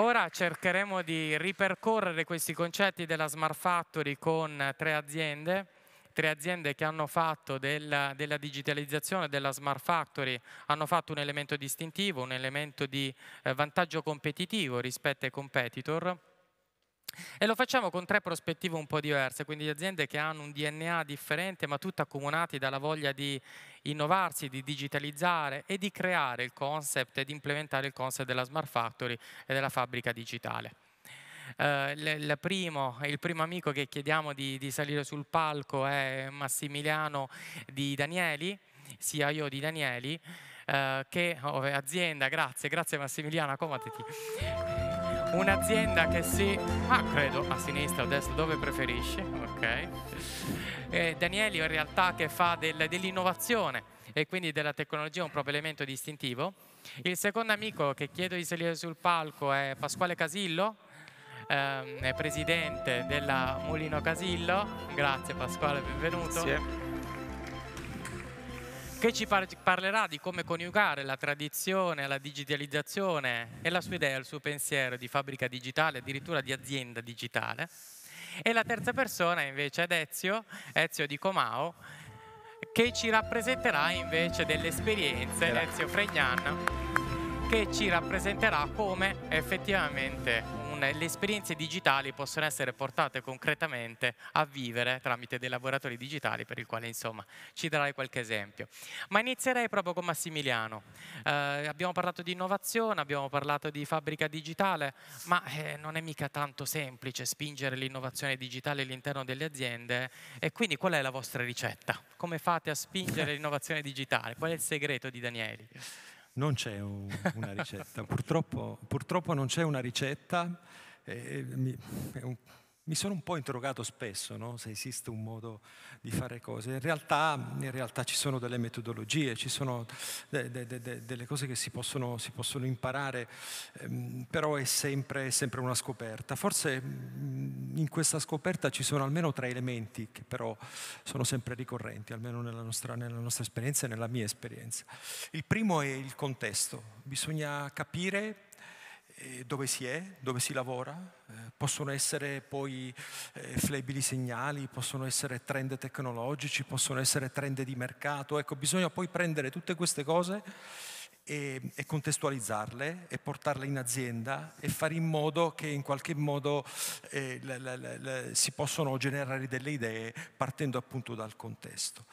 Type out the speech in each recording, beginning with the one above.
Ora cercheremo di ripercorrere questi concetti della Smart Factory con tre aziende, tre aziende che hanno fatto della, della digitalizzazione della Smart Factory, hanno fatto un elemento distintivo, un elemento di eh, vantaggio competitivo rispetto ai competitor e lo facciamo con tre prospettive un po' diverse, quindi aziende che hanno un DNA differente ma tutte accomunate dalla voglia di innovarsi, di digitalizzare e di creare il concept e di implementare il concept della smart factory e della fabbrica digitale. Uh, il, primo, il, primo, amico che chiediamo di, di salire sul palco è Massimiliano Di Danieli, CIO di Danieli, eh, che oh, azienda, grazie, grazie Massimiliana, accomodati un'azienda che si... Ah, credo a sinistra, o a destra, dove preferisce. Ok. Eh, Danieli in realtà che fa del, dell'innovazione e quindi della tecnologia un proprio elemento distintivo. Il secondo amico che chiedo di salire sul palco è Pasquale Casillo, ehm, è presidente della Mulino Casillo. Grazie Pasquale, benvenuto. Grazie che ci par parlerà di come coniugare la tradizione alla digitalizzazione e la sua idea, il suo pensiero di fabbrica digitale, addirittura di azienda digitale. E la terza persona invece è Ezio, Ezio di Comao, che ci rappresenterà invece delle esperienze, Ezio Fregnan, che ci rappresenterà come effettivamente con le esperienze digitali possono essere portate concretamente a vivere tramite dei laboratori digitali per il quale insomma ci darai qualche esempio. Ma inizierei proprio con Massimiliano. Eh, abbiamo parlato di innovazione, abbiamo parlato di fabbrica digitale, ma eh, non è mica tanto semplice spingere l'innovazione digitale all'interno delle aziende e quindi qual è la vostra ricetta? Come fate a spingere l'innovazione digitale? Qual è il segreto di Danieli? non c'è un, una ricetta, purtroppo, purtroppo, non c'è una ricetta, eh, mi, è un, mi sono un po' interrogato spesso no? se esiste un modo di fare cose. In realtà, in realtà ci sono delle metodologie, ci sono de, de, de, delle cose che si possono, si possono imparare, ehm, però è sempre, sempre, una scoperta. Forse mh, mm, in questa scoperta ci sono almeno tre elementi che però sono sempre ricorrenti, almeno nella nostra, nella nostra esperienza e nella mia esperienza. Il primo è il contesto. Bisogna capire dove si è, dove si lavora, eh, possono essere poi eh, flebili segnali, possono essere trend tecnologici, possono essere trend di mercato, ecco bisogna poi prendere tutte queste cose e, e, contestualizzarle e portarle in azienda e fare in modo che in qualche modo eh, le, le, le, si possano generare delle idee partendo appunto dal contesto.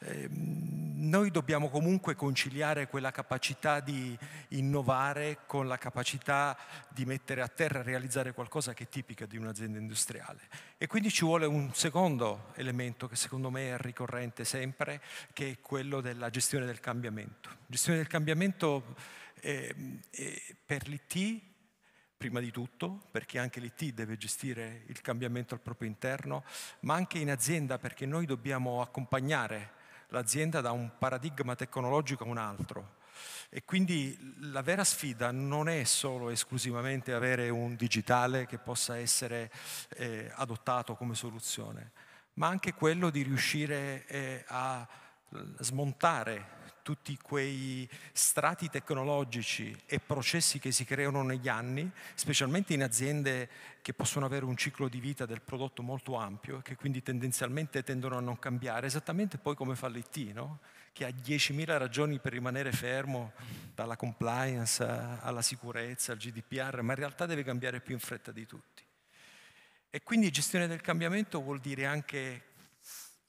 Eh, noi dobbiamo comunque conciliare quella capacità di innovare con la capacità di mettere a terra e realizzare qualcosa che è tipica di un'azienda industriale. E quindi ci vuole un secondo elemento che secondo me è ricorrente sempre, che è quello della gestione del cambiamento. Gestione del cambiamento questo eh, per l'IT, prima di tutto, perché anche l'IT deve gestire il cambiamento al proprio interno, ma anche in azienda, perché noi dobbiamo accompagnare l'azienda da un paradigma tecnologico a un altro. E quindi la vera sfida non è solo esclusivamente avere un digitale che possa essere eh, adottato come soluzione, ma anche quello di riuscire eh, a smontare tutti quei strati tecnologici e processi che si creano negli anni, specialmente in aziende che possono avere un ciclo di vita del prodotto molto ampio e che quindi tendenzialmente tendono a non cambiare, esattamente poi come fa l'IT, no? che ha 10.000 ragioni per rimanere fermo, dalla compliance alla sicurezza, al GDPR, ma in realtà deve cambiare più in fretta di tutti. E quindi gestione del cambiamento vuol dire anche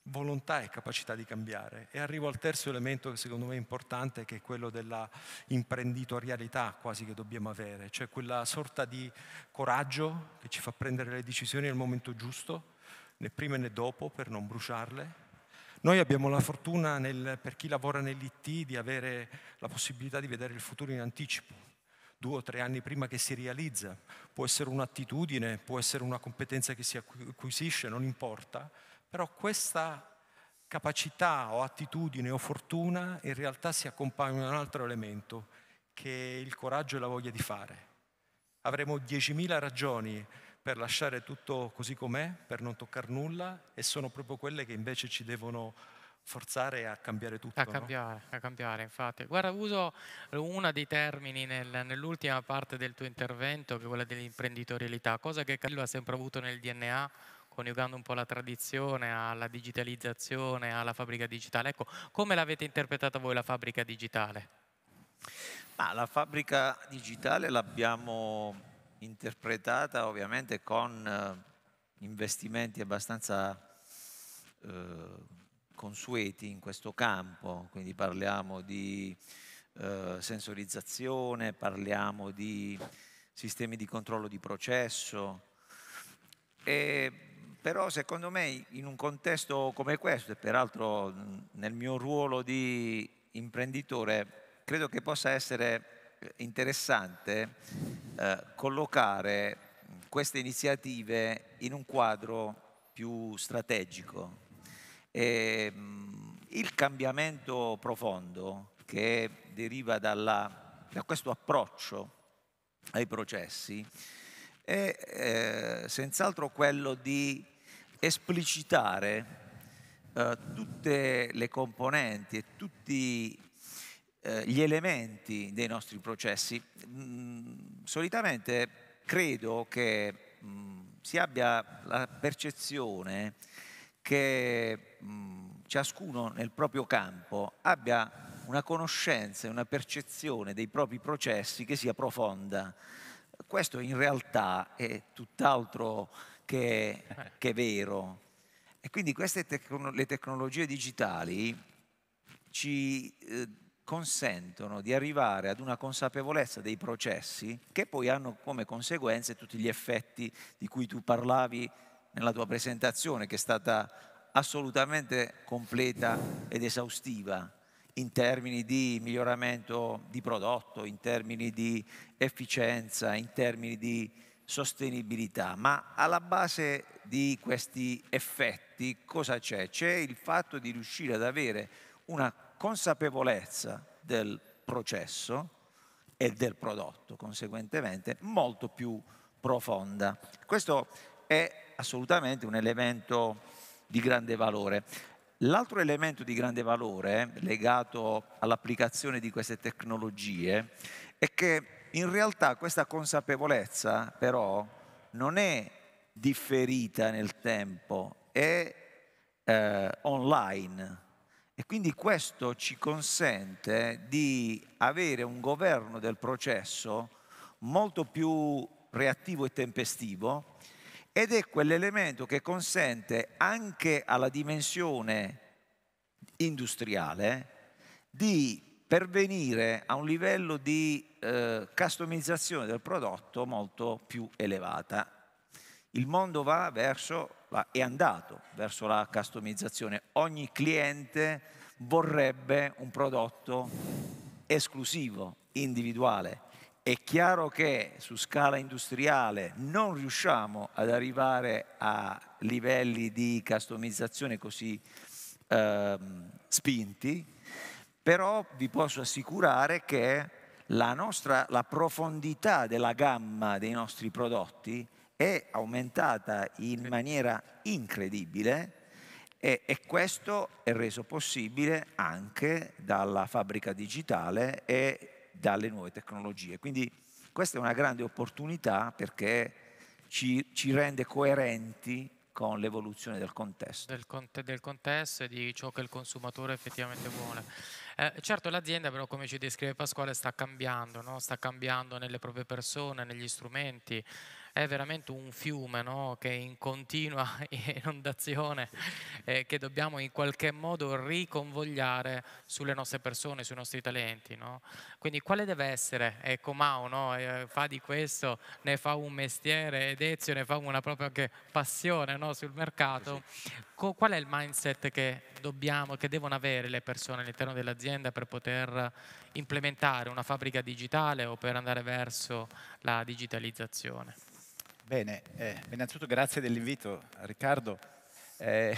volontà e capacità di cambiare. E arrivo al terzo elemento che secondo me è importante, che è quello della imprenditorialità quasi che dobbiamo avere, cioè quella sorta di coraggio che ci fa prendere le decisioni nel momento giusto, né prima né dopo, per non bruciarle. Noi abbiamo la fortuna, nel, per chi lavora nell'IT, di avere la possibilità di vedere il futuro in anticipo due o tre anni prima che si realizza. Può essere un'attitudine, può essere una competenza che si acquisisce, non importa, però questa capacità o attitudine o fortuna in realtà si accompagna a un altro elemento, che è il coraggio e la voglia di fare. Avremo 10.000 ragioni per lasciare tutto così com'è, per non toccare nulla, e sono proprio quelle che invece ci devono forzare a cambiare tutto. A cambiare, no? a cambiare, infatti. Guarda, uso uno dei termini nel, nell'ultima parte del tuo intervento, che è quella dell'imprenditorialità, cosa che Carlo ha sempre avuto nel DNA, coniugando un po' la tradizione alla digitalizzazione, alla fabbrica digitale. Ecco, come l'avete interpretata voi la fabbrica digitale? Ma la fabbrica digitale l'abbiamo interpretata ovviamente con eh, investimenti abbastanza eh, consueti in questo campo, quindi parliamo di eh, sensorizzazione, parliamo di sistemi di controllo di processo e però secondo me in un contesto come questo, e peraltro nel mio ruolo di imprenditore, credo che possa essere eh, interessante eh, collocare queste iniziative in un quadro più strategico. E, mh, il cambiamento profondo che deriva dalla, da questo approccio ai processi è eh, senz'altro quello di esplicitare eh, tutte le componenti e tutti eh, gli elementi dei nostri processi. Mm, solitamente credo che mm, si abbia la percezione che mm, ciascuno nel proprio campo abbia una conoscenza e una percezione dei propri processi che sia profonda. Questo in realtà è tutt'altro che, che vero. E quindi queste tecno- le tecnologie digitali ci eh, consentono di arrivare ad una consapevolezza dei processi che poi hanno come conseguenze tutti gli effetti di cui tu parlavi nella tua presentazione, che è stata assolutamente completa ed esaustiva in termini di miglioramento di prodotto, in termini di efficienza, in termini di sostenibilità, ma alla base di questi effetti cosa c'è? C'è il fatto di riuscire ad avere una consapevolezza del processo e del prodotto, conseguentemente, molto più profonda. Questo è assolutamente un elemento di grande valore. L'altro elemento di grande valore legato all'applicazione di queste tecnologie è che in realtà questa consapevolezza però non è differita nel tempo, è eh, online. E quindi questo ci consente di avere un governo del processo molto più reattivo e tempestivo ed è quell'elemento che consente anche alla dimensione industriale di per venire a un livello di eh, customizzazione del prodotto molto più elevata. Il mondo va verso, va, è andato verso la customizzazione. Ogni cliente vorrebbe un prodotto esclusivo, individuale. È chiaro che su scala industriale non riusciamo ad arrivare a livelli di customizzazione così ehm, spinti, però vi posso assicurare che la, nostra, la profondità della gamma dei nostri prodotti è aumentata in maniera incredibile e, e, questo è reso possibile anche dalla fabbrica digitale e dalle nuove tecnologie. Quindi questa è una grande opportunità perché ci, ci rende coerenti con l'evoluzione del contesto. Del, con- del contesto e di ciò che il consumatore effettivamente vuole. Eh, certo l'azienda però come ci descrive Pasquale sta cambiando, no? sta cambiando nelle proprie persone, negli strumenti, è veramente un fiume no? che è in continua inondazione e che dobbiamo in qualche modo riconvogliare sulle nostre persone, sui nostri talenti. No? Quindi quale deve essere? Ecco Mao no? Eh, fa di questo, ne fa un mestiere ed Ezio ne fa una propria anche passione no? sul mercato. qual è il mindset che dobbiamo, che devono avere le persone all'interno dell'azienda per poter implementare una fabbrica digitale o per andare verso la digitalizzazione? Bene, eh, innanzitutto grazie dell'invito Riccardo. Eh,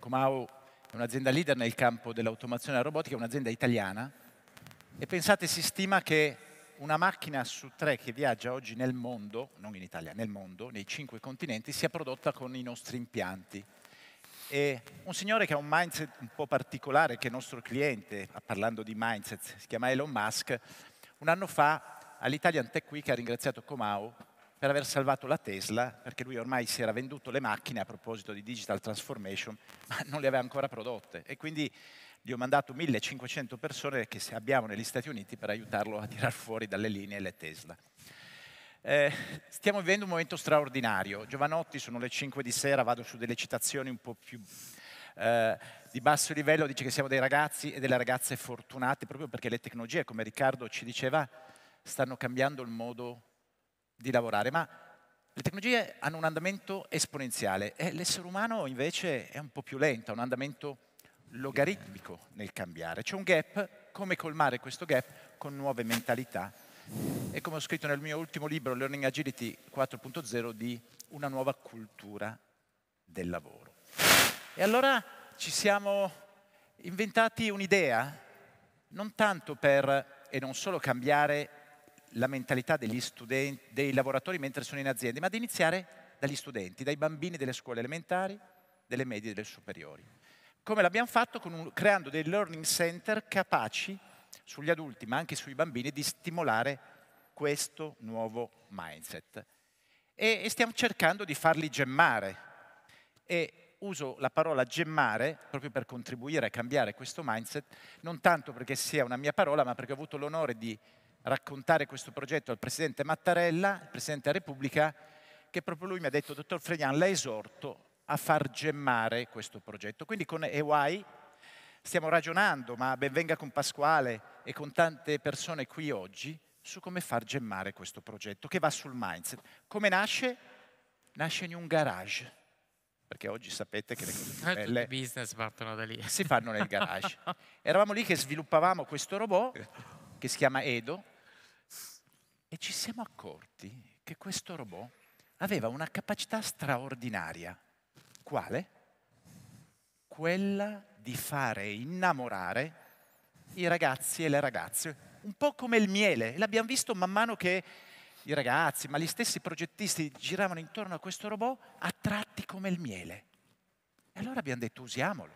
Comau è un'azienda leader nel campo dell'automazione e della robotica, è un'azienda italiana e pensate si stima che una macchina su tre che viaggia oggi nel mondo, non in Italia, nel mondo, nei cinque continenti, sia prodotta con i nostri impianti. E un signore che ha un mindset un po' particolare, che è nostro cliente, parlando di mindset, si chiama Elon Musk, un anno fa all'Italian Tech Week ha ringraziato Comau per aver salvato la Tesla, perché lui ormai si era venduto le macchine a proposito di digital transformation, ma non le aveva ancora prodotte. E quindi gli ho mandato 1500 persone che abbiamo negli Stati Uniti per aiutarlo a tirar fuori dalle linee le Tesla. Eh, stiamo vivendo un momento straordinario. Giovanotti, sono le 5 di sera, vado su delle citazioni un po' più eh, di basso livello, dice che siamo dei ragazzi e delle ragazze fortunate proprio perché le tecnologie, come Riccardo ci diceva, stanno cambiando il modo di lavorare, ma le tecnologie hanno un andamento esponenziale e l'essere umano invece è un po' più lento, ha un andamento logaritmico nel cambiare. C'è un gap, come colmare questo gap con nuove mentalità e come ho scritto nel mio ultimo libro Learning Agility 4.0 di una nuova cultura del lavoro. E allora ci siamo inventati un'idea, non tanto per e non solo cambiare la mentalità studenti, dei lavoratori mentre sono in azienda, ma di iniziare dagli studenti, dai bambini delle scuole elementari, delle medie e delle superiori. Come l'abbiamo fatto? Un, creando dei learning center capaci sugli adulti, ma anche sui bambini, di stimolare questo nuovo mindset. E, e stiamo cercando di farli gemmare. E, uso la parola gemmare proprio per contribuire a cambiare questo mindset, non tanto perché sia una mia parola, ma perché ho avuto l'onore di raccontare questo progetto al Presidente Mattarella, il Presidente della Repubblica, che proprio lui mi ha detto, dottor Fregnan, l'ha esorto a far gemmare questo progetto. Quindi con EY stiamo ragionando, ma benvenga con Pasquale e con tante persone qui oggi, su come far gemmare questo progetto, che va sul mindset. Come nasce? Nasce in un garage, perché oggi sapete che le cose belle... I business partono da lì. Si fanno nel garage. Eravamo lì che sviluppavamo questo robot che si chiama Edo, siamo accorti che questo robot aveva una capacità straordinaria. Quale? Quella di fare innamorare i ragazzi e le ragazze, un po' come il miele. L'abbiamo visto man mano che i ragazzi, ma gli stessi progettisti giravano intorno a questo robot attratti come il miele. E allora abbiamo detto usiamolo,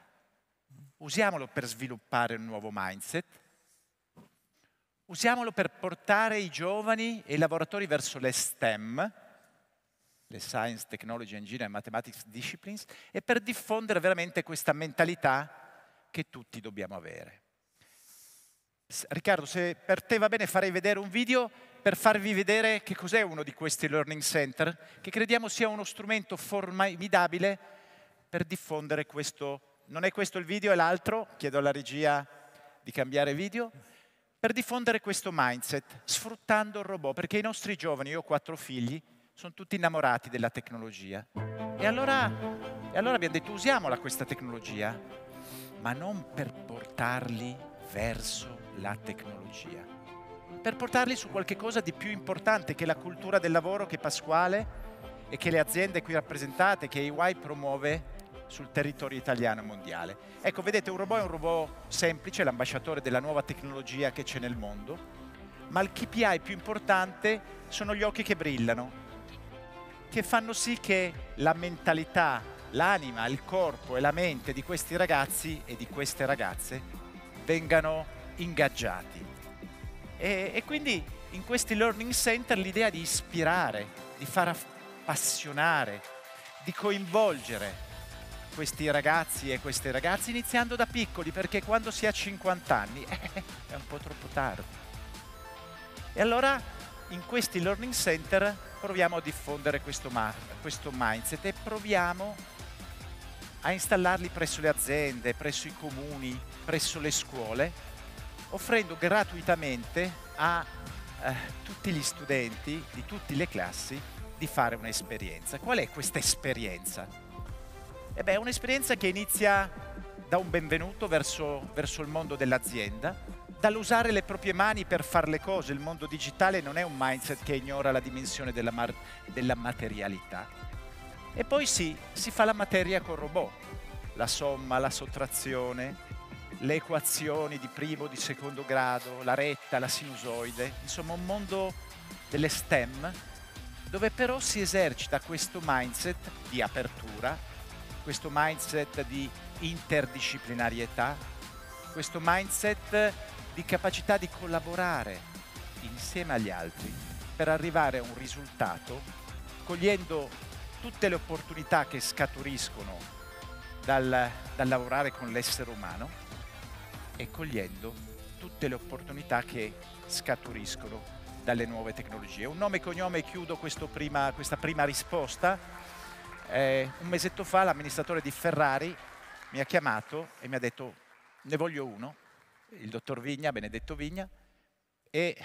usiamolo per sviluppare un nuovo mindset, Usiamolo per portare i giovani e i lavoratori verso le STEM, le Science, Technology, Engineering, Mathematics Disciplines, e per diffondere veramente questa mentalità che tutti dobbiamo avere. Riccardo, se per te va bene farei vedere un video per farvi vedere che cos'è uno di questi learning center, che crediamo sia uno strumento formidabile per diffondere questo. Non è questo il video, è l'altro, chiedo alla regia di cambiare video per diffondere questo mindset, sfruttando il robot, perché i nostri giovani, io ho quattro figli, sono tutti innamorati della tecnologia. E allora, e allora abbiamo detto usiamola questa tecnologia, ma non per portarli verso la tecnologia, per portarli su qualche cosa di più importante che la cultura del lavoro che Pasquale e che le aziende qui rappresentate, che EY promuove sul territorio italiano e mondiale. Ecco, vedete, un robot è un robot semplice, l'ambasciatore della nuova tecnologia che c'è nel mondo, ma il KPI più importante sono gli occhi che brillano, che fanno sì che la mentalità, l'anima, il corpo e la mente di questi ragazzi e di queste ragazze vengano ingaggiati. E, e quindi in questi learning center l'idea di ispirare, di far appassionare, di coinvolgere questi ragazzi e queste ragazze iniziando da piccoli perché quando si ha 50 anni è un po' troppo tardi. E allora in questi learning center proviamo a diffondere questo, questo mindset e proviamo a installarli presso le aziende, presso i comuni, presso le scuole, offrendo gratuitamente a eh, tutti gli studenti di tutte le classi di fare un'esperienza. Qual è questa esperienza? E eh beh, è un'esperienza che inizia da un benvenuto verso, verso il mondo dell'azienda, dall'usare le proprie mani per fare le cose. Il mondo digitale non è un mindset che ignora la dimensione della, della materialità. E poi sì, si fa la materia con robot, la somma, la sottrazione, le equazioni di primo, di secondo grado, la retta, la sinusoide, insomma un mondo delle STEM dove però si esercita questo mindset di apertura questo mindset di interdisciplinarietà, questo mindset di capacità di collaborare insieme agli altri per arrivare a un risultato cogliendo tutte le opportunità che scaturiscono dal, dal lavorare con l'essere umano e cogliendo tutte le opportunità che scaturiscono dalle nuove tecnologie. Un nome e cognome e chiudo prima, questa prima risposta eh, un mesetto fa l'amministratore di Ferrari mi ha chiamato e mi ha detto ne voglio uno, il dottor Vigna, Benedetto Vigna, e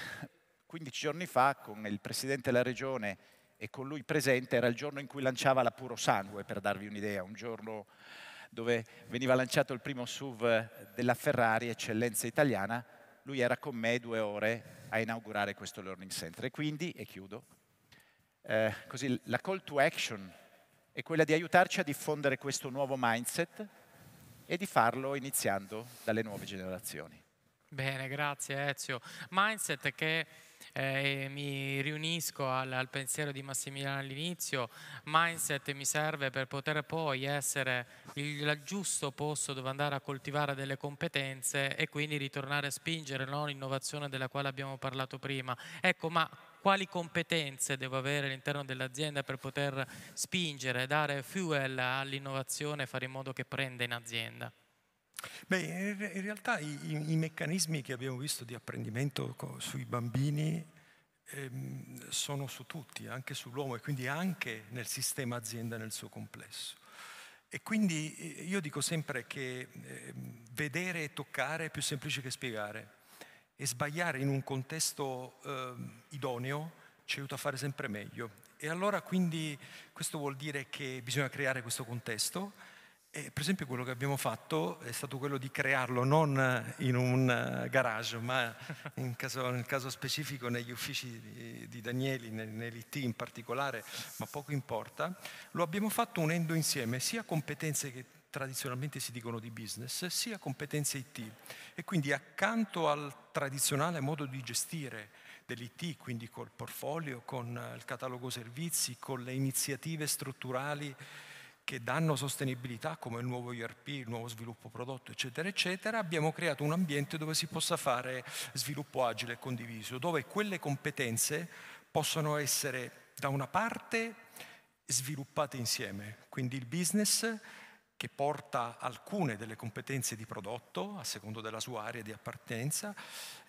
15 giorni fa con il presidente della regione e con lui presente era il giorno in cui lanciava la Puro Sangue, per darvi un'idea, un giorno dove veniva lanciato il primo SUV della Ferrari, eccellenza italiana, lui era con me due ore a inaugurare questo Learning Center. E quindi, e chiudo, eh, così la call to action è quella di aiutarci a diffondere questo nuovo mindset e di farlo iniziando dalle nuove generazioni. Bene, grazie Ezio. Mindset che eh, mi riunisco al, al, pensiero di Massimiliano all'inizio, mindset mi serve per poter poi essere il, il, giusto posto dove andare a coltivare delle competenze e quindi ritornare a spingere no? l'innovazione della quale abbiamo parlato prima. Ecco, ma quali competenze devo avere all'interno dell'azienda per poter spingere, dare fuel all'innovazione e fare in modo che prenda in azienda? Beh, in realtà i, i meccanismi che abbiamo visto di apprendimento sui bambini ehm, sono su tutti, anche sull'uomo e quindi anche nel sistema azienda nel suo complesso. E quindi eh, io dico sempre che eh, vedere e toccare è più semplice che spiegare e sbagliare in un contesto eh, idoneo ci aiuta a fare sempre meglio. E allora quindi questo vuol dire che bisogna creare questo contesto. E per esempio quello che abbiamo fatto è stato quello di crearlo non in un eh, garage, ma caso, nel caso specifico negli uffici di, di Danieli, nell'IT in particolare, ma poco importa. Lo abbiamo fatto unendo insieme sia competenze che tradizionalmente si dicono di business, sia competenze IT. E quindi accanto al tradizionale modo di gestire dell'IT, quindi col portfolio, con eh, il catalogo servizi, con le iniziative strutturali che danno sostenibilità come il nuovo IRP, il nuovo sviluppo prodotto, eccetera, eccetera, abbiamo creato un ambiente dove si possa fare sviluppo agile e condiviso, dove quelle competenze possono essere da una parte sviluppate insieme, quindi il business che porta alcune delle competenze di prodotto, a secondo della sua area di appartenenza,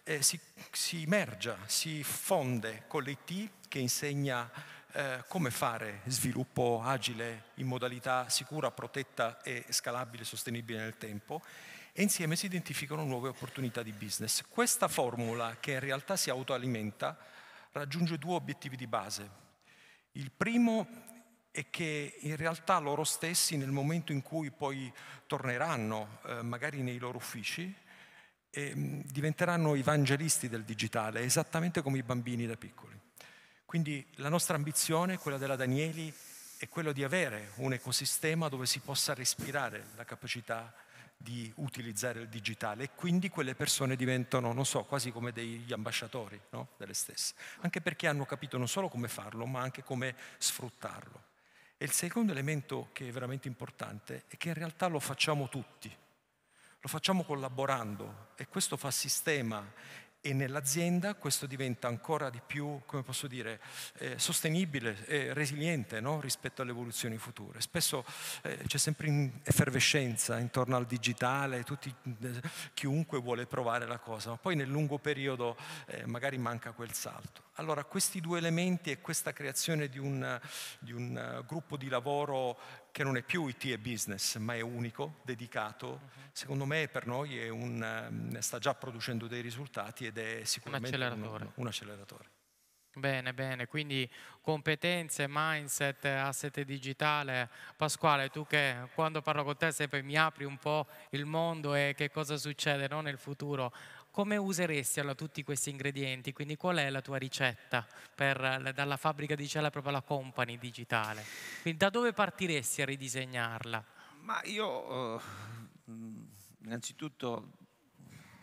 eh, si, si immergia, si fonde con l'IT che insegna eh, come fare sviluppo agile in modalità sicura, protetta e scalabile e sostenibile nel tempo e insieme si identificano nuove opportunità di business. Questa formula, che in realtà si autoalimenta, raggiunge due obiettivi di base. Il primo e che in realtà loro stessi nel momento in cui poi torneranno eh, magari nei loro uffici eh, diventeranno evangelisti del digitale, esattamente come i bambini da piccoli. Quindi la nostra ambizione, quella della Danieli, è quella di avere un ecosistema dove si possa respirare la capacità di utilizzare il digitale e quindi quelle persone diventano, non so, quasi come degli ambasciatori no? delle stesse, anche perché hanno capito non solo come farlo, ma anche come sfruttarlo. E il secondo elemento che è veramente importante è che in realtà lo facciamo tutti, lo facciamo collaborando e questo fa sistema e nell'azienda questo diventa ancora di più, come posso dire, eh, sostenibile e resiliente no? rispetto alle evoluzioni future. Spesso eh, c'è sempre in effervescenza intorno al digitale, tutti, eh, chiunque vuole provare la cosa, ma poi nel lungo periodo eh, magari manca quel salto. Allora questi due elementi e questa creazione di un, di un eh, gruppo di lavoro che non è più IT e business, ma è unico, dedicato, mhm. secondo me per noi un, ehm, sta già producendo dei risultati ed è sicuramente un acceleratore. Un, un acceleratore. Bene, bene, quindi competenze, mindset, asset digitale. Pasquale, tu che quando parlo con te sempre mi apri un po' il mondo e che cosa succede no, nel futuro come useresti allora tutti questi ingredienti? Quindi qual è la tua ricetta per, dalla fabbrica di cella proprio alla company digitale? Quindi da dove partiresti a ridisegnarla? Ma io eh, innanzitutto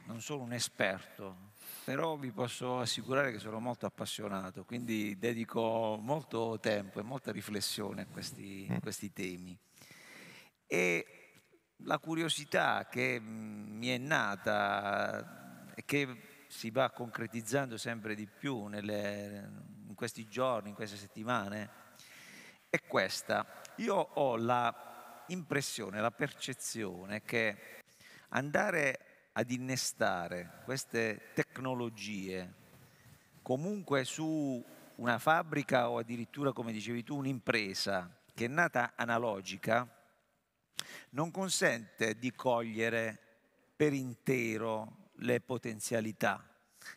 non sono un esperto, però vi posso assicurare che sono molto appassionato, quindi dedico molto tempo e molta riflessione a questi, mm. a questi temi. E la curiosità che mm, mi è nata che si va concretizzando sempre di più nelle, in questi giorni, in queste settimane, è questa. Io ho la impressione, la percezione che andare ad innestare queste tecnologie comunque su una fabbrica o addirittura, come dicevi tu, un'impresa che è nata analogica, non consente di cogliere per intero le potenzialità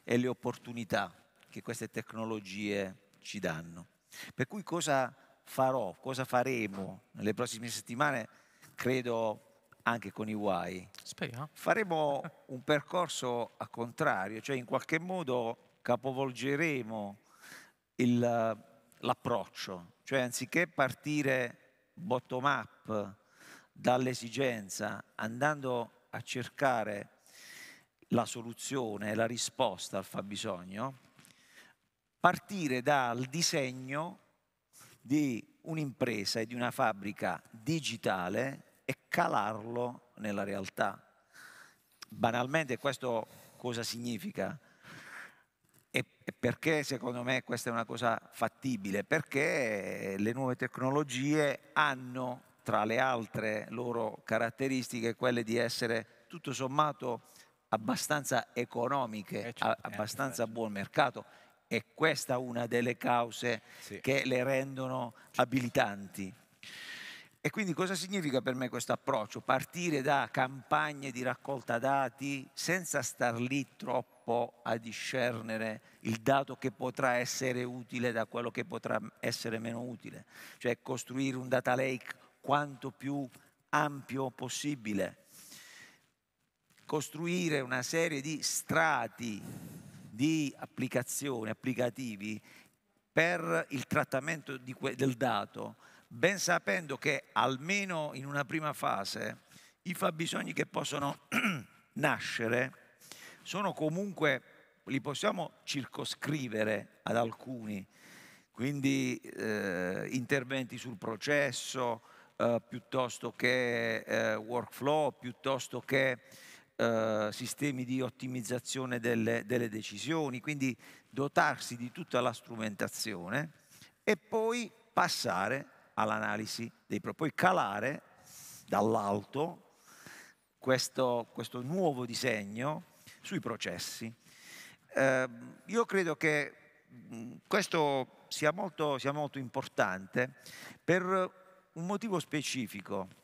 e le opportunità che queste tecnologie ci danno. Per cui cosa farò, cosa faremo nelle prossime settimane, credo anche con i guai. Speriamo. Faremo un percorso a contrario, cioè in qualche modo capovolgeremo il, l'approccio, cioè anziché partire bottom up dall'esigenza, andando a cercare la soluzione, la risposta al fabbisogno, partire dal disegno di un'impresa e di una fabbrica digitale e calarlo nella realtà. Banalmente questo cosa significa? E perché secondo me questa è una cosa fattibile? Perché le nuove tecnologie hanno tra le altre loro caratteristiche quelle di essere tutto sommato abbastanza economiche, eh, certo, eh, abbastanza a certo. buon mercato. E questa è una delle cause sì. che le rendono abilitanti. E quindi cosa significa per me questo approccio? Partire da campagne di raccolta dati senza star lì troppo a discernere il dato che potrà essere utile da quello che potrà essere meno utile, cioè costruire un data lake quanto più ampio possibile, costruire una serie di strati di applicazioni, applicativi per il trattamento que- del dato, ben sapendo che almeno in una prima fase i fabbisogni che possono nascere sono comunque, li possiamo circoscrivere ad alcuni, quindi eh, interventi sul processo, eh, piuttosto che eh, workflow, piuttosto che eh, sistemi di ottimizzazione delle, delle decisioni, quindi dotarsi di tutta la strumentazione e poi passare all'analisi dei pro, poi calare dall'alto questo, questo, nuovo disegno sui processi. Eh, io credo che mm, questo sia molto, sia molto importante per un motivo specifico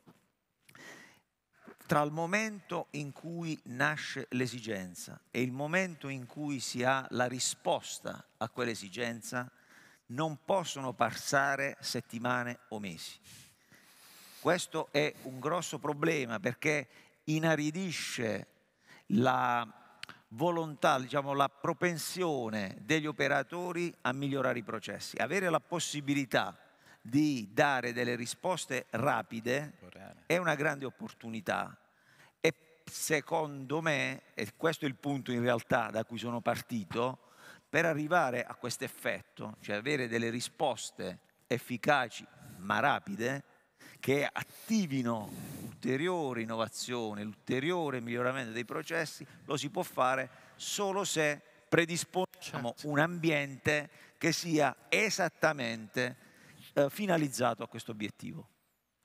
tra il momento in cui nasce l'esigenza e il momento in cui si ha la risposta a quell'esigenza non possono passare settimane o mesi. Questo è un grosso problema perché inaridisce la volontà, diciamo, la propensione degli operatori a migliorare i processi. Avere la possibilità di dare delle risposte rapide è una grande opportunità e secondo me, e questo è il punto in realtà da cui sono partito, per arrivare a questo effetto, cioè avere delle risposte efficaci ma rapide, che attivino ulteriore innovazione, l'ulteriore miglioramento dei processi, lo si può fare solo se predisponiamo certo. un ambiente che sia esattamente eh, finalizzato a questo obiettivo.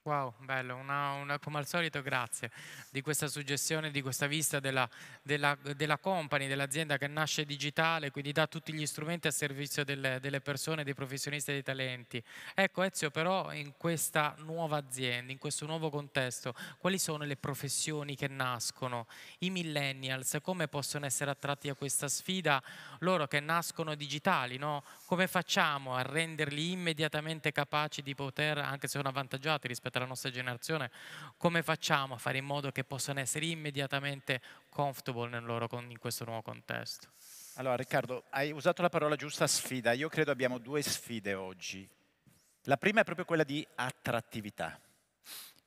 Wow, bello, una, una, come al solito grazie di questa suggestione, di questa vista della, della, della company, dell'azienda che nasce digitale, quindi dà tutti gli strumenti a servizio delle, delle, persone, dei professionisti e dei talenti. Ecco Ezio però in questa nuova azienda, in questo nuovo contesto, quali sono le professioni che nascono? I millennials come possono essere attratti a questa sfida? Loro che nascono digitali, no? come facciamo a renderli immediatamente capaci di poter, anche se sono avvantaggiati rispetto rispetto alla nostra generazione, come facciamo a fare in modo che possano essere immediatamente comfortable loro, in questo nuovo contesto? Allora Riccardo, hai usato la parola giusta sfida. Io credo abbiamo due sfide oggi. La prima è proprio quella di attrattività.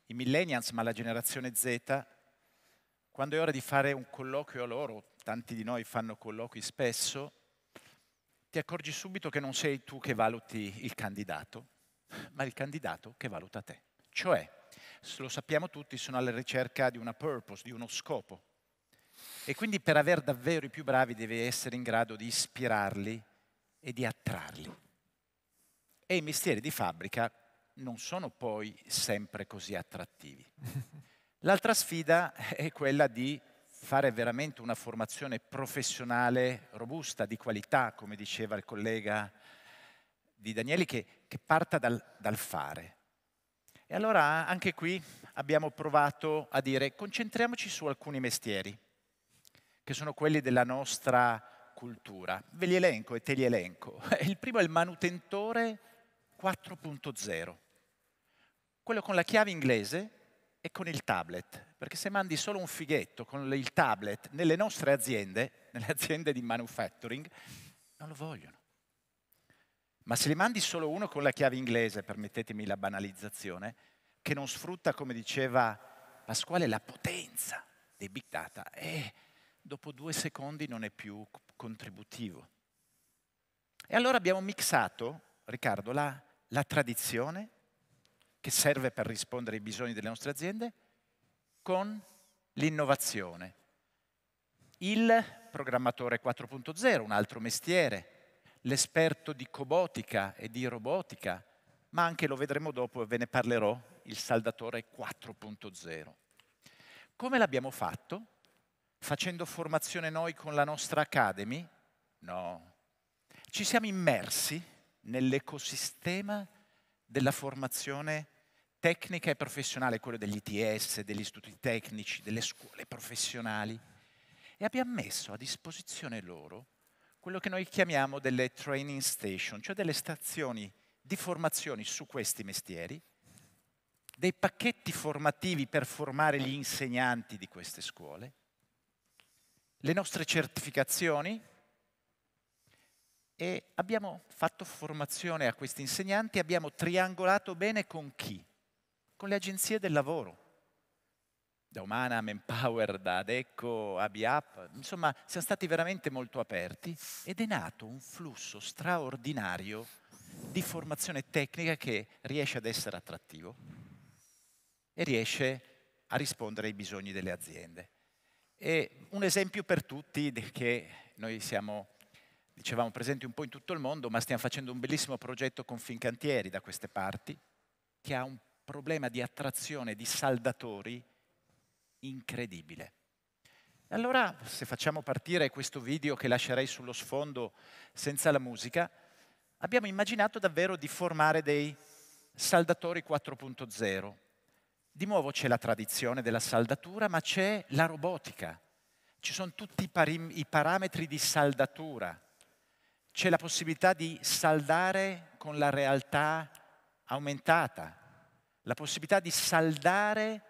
I millennials, ma la generazione Z, quando è ora di fare un colloquio a loro, tanti di noi fanno colloqui spesso, ti accorgi subito che non sei tu che valuti il candidato, ma il candidato che valuta te. Cioè, lo sappiamo tutti, sono alla ricerca di una purpose, di uno scopo. E quindi per avere davvero i più bravi deve essere in grado di ispirarli e di attrarli. E i mestieri di fabbrica non sono poi sempre così attrattivi. L'altra sfida è quella di fare veramente una formazione professionale robusta, di qualità, come diceva il collega di Danieli, che, che parta dal, dal fare. E allora anche qui abbiamo provato a dire concentriamoci su alcuni mestieri, che sono quelli della nostra cultura. Ve li elenco e te li elenco. Il primo è il manutentore 4.0, quello con la chiave inglese e con il tablet, perché se mandi solo un fighetto con il tablet nelle nostre aziende, nelle aziende di manufacturing, non lo vogliono. Ma se li mandi solo uno con la chiave inglese, permettetemi la banalizzazione, che non sfrutta, come diceva Pasquale, la potenza dei big data, eh, dopo due secondi non è più contributivo. E allora abbiamo mixato, Riccardo, la, la tradizione che serve per rispondere ai bisogni delle nostre aziende con l'innovazione. Il programmatore 4.0, un altro mestiere, l'esperto di cobotica e di robotica, ma anche, lo vedremo dopo e ve ne parlerò, il saldatore 4.0. Come l'abbiamo fatto? Facendo formazione noi con la nostra Academy? No. Ci siamo immersi nell'ecosistema della formazione tecnica e professionale, quello degli ITS, degli istituti tecnici, delle scuole professionali, e abbiamo messo a disposizione loro quello che noi chiamiamo delle training station, cioè delle stazioni di formazione su questi mestieri, dei pacchetti formativi per formare gli insegnanti di queste scuole, le nostre certificazioni e abbiamo fatto formazione a questi insegnanti, abbiamo triangolato bene con chi? Con le agenzie del lavoro da Umana Manpower, da Adecco a insomma siamo stati veramente molto aperti ed è nato un flusso straordinario di formazione tecnica che riesce ad essere attrattivo e riesce a rispondere ai bisogni delle aziende. E un esempio per tutti che noi siamo, dicevamo, presenti un po' in tutto il mondo, ma stiamo facendo un bellissimo progetto con Fincantieri da queste parti, che ha un problema di attrazione di saldatori incredibile. Allora, se facciamo partire questo video che lascerei sullo sfondo senza la musica, abbiamo immaginato davvero di formare dei saldatori 4.0. Di nuovo c'è la tradizione della saldatura, ma c'è la robotica. Ci sono tutti i, parim- i parametri di saldatura. C'è la possibilità di saldare con la realtà aumentata, la possibilità di saldare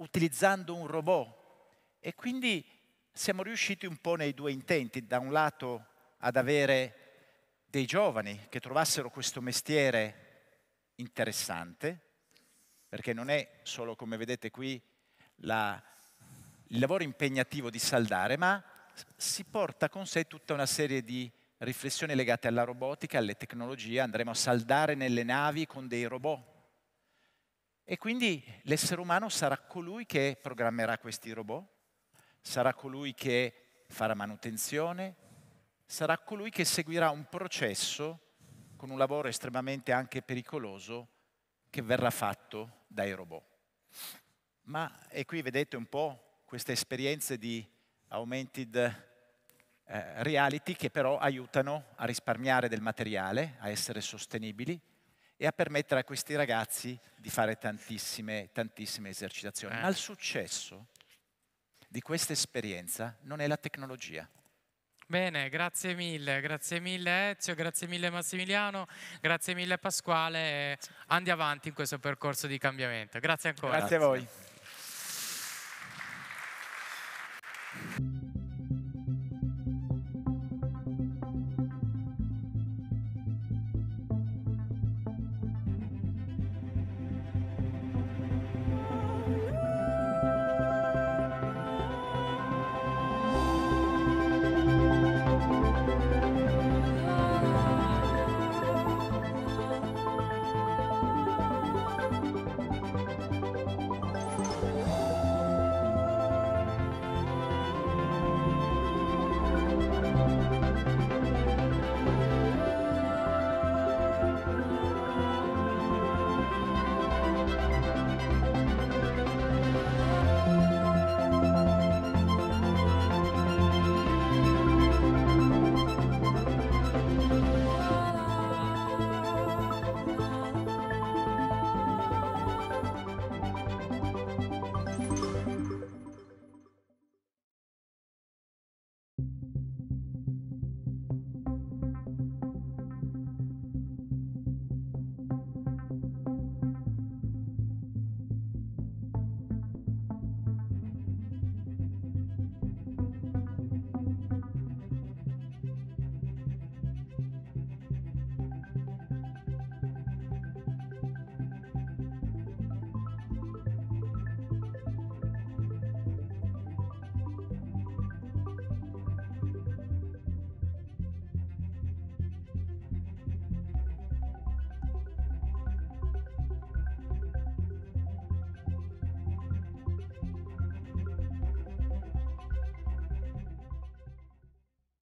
utilizzando un robot. E quindi siamo riusciti un po' nei due intenti, da un lato ad avere dei giovani che trovassero questo mestiere interessante, perché non è solo, come vedete qui, la, il lavoro impegnativo di saldare, ma si porta con sé tutta una serie di riflessioni legate alla robotica, alle tecnologie, andremo a saldare nelle navi con dei robot e quindi l'essere umano sarà colui che programmerà questi robot, sarà colui che farà manutenzione, sarà colui che seguirà un processo con un lavoro estremamente anche pericoloso che verrà fatto dai robot. Ma, e qui vedete un po' queste esperienze di augmented eh, reality che però aiutano a risparmiare del materiale, a essere sostenibili, e a permettere a questi ragazzi di fare tantissime, tantissime esercitazioni. Eh. Ma il successo di questa esperienza non è la tecnologia. Bene, grazie mille, grazie mille Ezio, grazie mille Massimiliano, grazie mille Pasquale. Andiamo avanti in questo percorso di cambiamento. Grazie ancora. Grazie a voi.